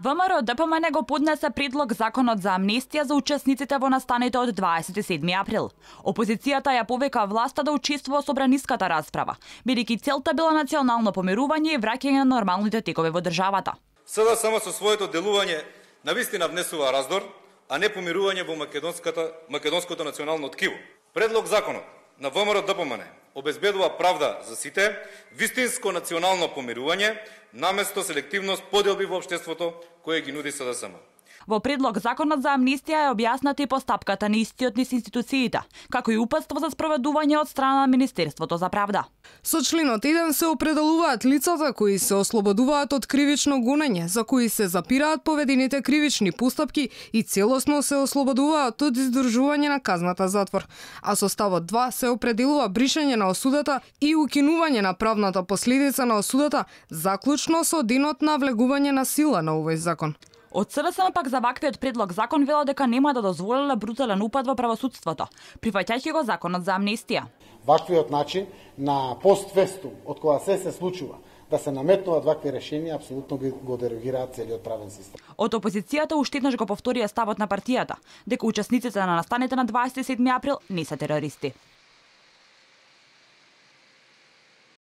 ВМРО ДПМН го поднесе предлог законот за амнестија за учесниците во настаните од 27 април. Опозицијата ја повека власта да учествува со браниската расправа, бидејќи целта била национално помирување и враќање на нормалните текови во државата. Сада само со своето делување на вистина внесува раздор, а не помирување во македонската македонското национално ткиво. Предлог законот на ВМРО ДПМН обезбедува правда за сите, вистинско национално помирување, наместо селективност поделби во обштеството кое ги нуди СДСМ. Во предлог законот за амнистија е објаснати и постапката на истиот низ институциите, како и упатство за спроведување од страна на Министерството за правда. Со членот 1 се определуваат лицата кои се ослободуваат од кривично гонење, за кои се запираат поведените кривични постапки и целосно се ослободуваат од издржување на казната затвор. А со ставот 2 се определува бришење на осудата и укинување на правната последица на осудата, заклучно со денот на влегување на сила на овој закон. Од СДСМ пак за ваквиот предлог закон вела дека нема да дозволеле брутален упад во правосудството, прифаќајќи го законот за амнистија. Ваквиот начин на поствесту од кога се се случува, да се наметнуваат вакви решенија, апсолутно го дерогираат целиот правен систем. Од опозицијата уште еднаш го повторија ставот на партијата, дека учесниците на настаните на 27 април не се терористи.